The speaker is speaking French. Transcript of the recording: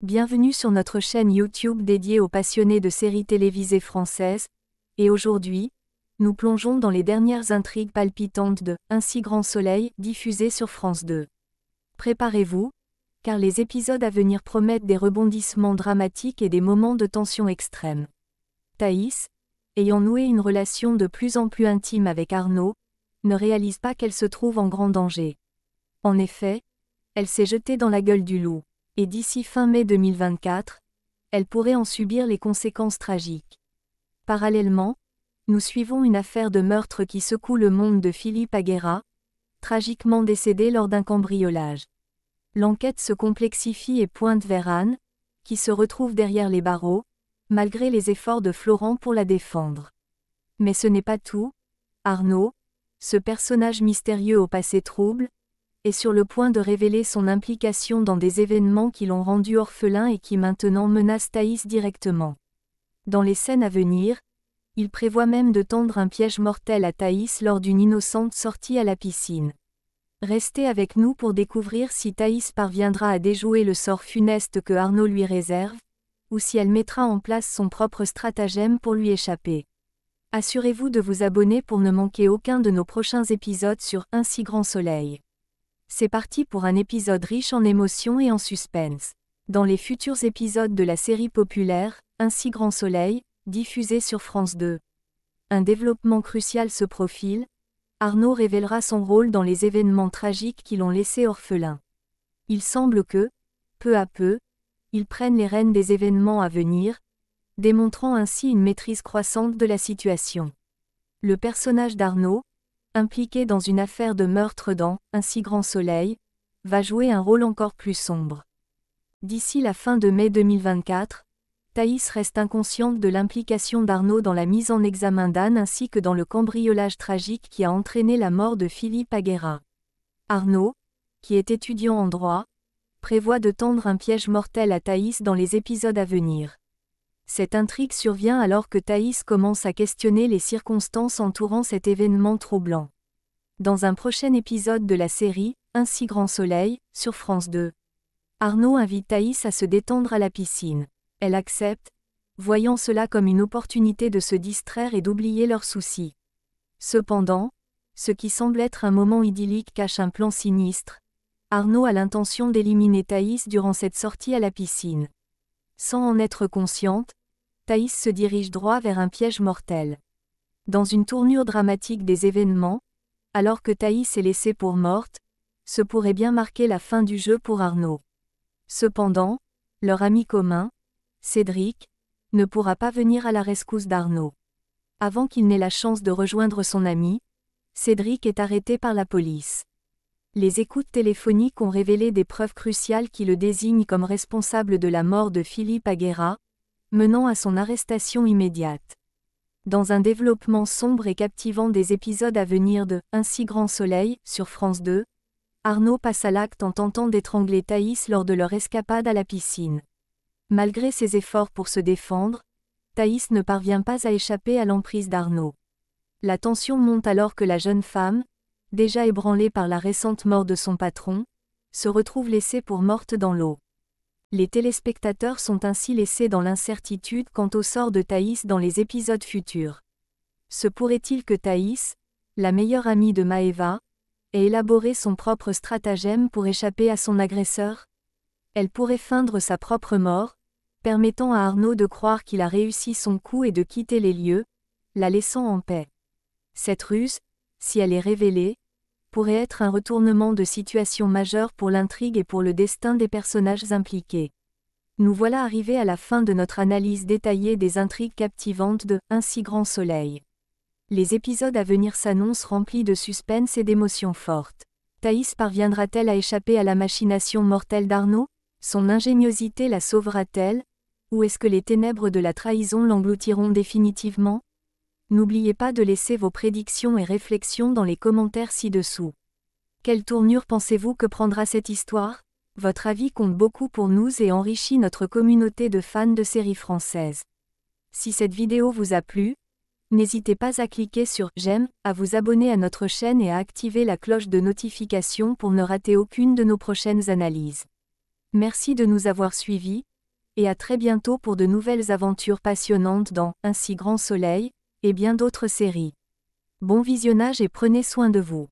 Bienvenue sur notre chaîne YouTube dédiée aux passionnés de séries télévisées françaises, et aujourd'hui, nous plongeons dans les dernières intrigues palpitantes de Un si grand soleil diffusé sur France 2. Préparez-vous, car les épisodes à venir promettent des rebondissements dramatiques et des moments de tension extrême. Thaïs, ayant noué une relation de plus en plus intime avec Arnaud, ne réalise pas qu'elle se trouve en grand danger. En effet, elle s'est jetée dans la gueule du loup et d'ici fin mai 2024, elle pourrait en subir les conséquences tragiques. Parallèlement, nous suivons une affaire de meurtre qui secoue le monde de Philippe Aguera, tragiquement décédé lors d'un cambriolage. L'enquête se complexifie et pointe vers Anne, qui se retrouve derrière les barreaux, malgré les efforts de Florent pour la défendre. Mais ce n'est pas tout. Arnaud, ce personnage mystérieux au passé trouble, est sur le point de révéler son implication dans des événements qui l'ont rendu orphelin et qui maintenant menacent Thaïs directement. Dans les scènes à venir, il prévoit même de tendre un piège mortel à Thaïs lors d'une innocente sortie à la piscine. Restez avec nous pour découvrir si Thaïs parviendra à déjouer le sort funeste que Arnaud lui réserve, ou si elle mettra en place son propre stratagème pour lui échapper. Assurez-vous de vous abonner pour ne manquer aucun de nos prochains épisodes sur Un si grand soleil. C'est parti pour un épisode riche en émotions et en suspense. Dans les futurs épisodes de la série populaire, Un si grand soleil, diffusé sur France 2. Un développement crucial se profile. Arnaud révélera son rôle dans les événements tragiques qui l'ont laissé orphelin. Il semble que, peu à peu, il prenne les rênes des événements à venir, démontrant ainsi une maîtrise croissante de la situation. Le personnage d'Arnaud, impliqué dans une affaire de meurtre dans Un si grand soleil, va jouer un rôle encore plus sombre. D'ici la fin de mai 2024, Thaïs reste inconsciente de l'implication d'Arnaud dans la mise en examen d'Anne ainsi que dans le cambriolage tragique qui a entraîné la mort de Philippe Aguera. Arnaud, qui est étudiant en droit, prévoit de tendre un piège mortel à Thaïs dans les épisodes à venir. Cette intrigue survient alors que Thaïs commence à questionner les circonstances entourant cet événement troublant. Dans un prochain épisode de la série, Un si grand soleil, sur France 2, Arnaud invite Thaïs à se détendre à la piscine. Elle accepte, voyant cela comme une opportunité de se distraire et d'oublier leurs soucis. Cependant, ce qui semble être un moment idyllique cache un plan sinistre. Arnaud a l'intention d'éliminer Thaïs durant cette sortie à la piscine. Sans en être consciente, Thaïs se dirige droit vers un piège mortel. Dans une tournure dramatique des événements, alors que Thaïs est laissée pour morte, ce pourrait bien marquer la fin du jeu pour Arnaud. Cependant, leur ami commun, Cédric, ne pourra pas venir à la rescousse d'Arnaud. Avant qu'il n'ait la chance de rejoindre son ami, Cédric est arrêté par la police. Les écoutes téléphoniques ont révélé des preuves cruciales qui le désignent comme responsable de la mort de Philippe Aguera, menant à son arrestation immédiate. Dans un développement sombre et captivant des épisodes à venir de Un si grand soleil sur France 2, Arnaud passe à l'acte en tentant d'étrangler Thaïs lors de leur escapade à la piscine. Malgré ses efforts pour se défendre, Thaïs ne parvient pas à échapper à l'emprise d'Arnaud. La tension monte alors que la jeune femme, déjà ébranlée par la récente mort de son patron, se retrouve laissée pour morte dans l'eau. Les téléspectateurs sont ainsi laissés dans l'incertitude quant au sort de Thaïs dans les épisodes futurs. Se pourrait-il que Thaïs, la meilleure amie de Maeva, ait élaboré son propre stratagème pour échapper à son agresseur Elle pourrait feindre sa propre mort, permettant à Arnaud de croire qu'il a réussi son coup et de quitter les lieux, la laissant en paix. Cette ruse, si elle est révélée, pourrait être un retournement de situation majeur pour l'intrigue et pour le destin des personnages impliqués. Nous voilà arrivés à la fin de notre analyse détaillée des intrigues captivantes de Un si grand soleil. Les épisodes à venir s'annoncent remplis de suspense et d'émotions fortes. Thaïs parviendra-t-elle à échapper à la machination mortelle d'Arnaud Son ingéniosité la sauvera-t-elle Ou est-ce que les ténèbres de la trahison l'engloutiront définitivement N'oubliez pas de laisser vos prédictions et réflexions dans les commentaires ci-dessous. Quelle tournure pensez-vous que prendra cette histoire Votre avis compte beaucoup pour nous et enrichit notre communauté de fans de séries françaises. Si cette vidéo vous a plu, n'hésitez pas à cliquer sur J'aime, à vous abonner à notre chaîne et à activer la cloche de notification pour ne rater aucune de nos prochaines analyses. Merci de nous avoir suivis, et à très bientôt pour de nouvelles aventures passionnantes dans Un si grand soleil, et bien d'autres séries. Bon visionnage et prenez soin de vous.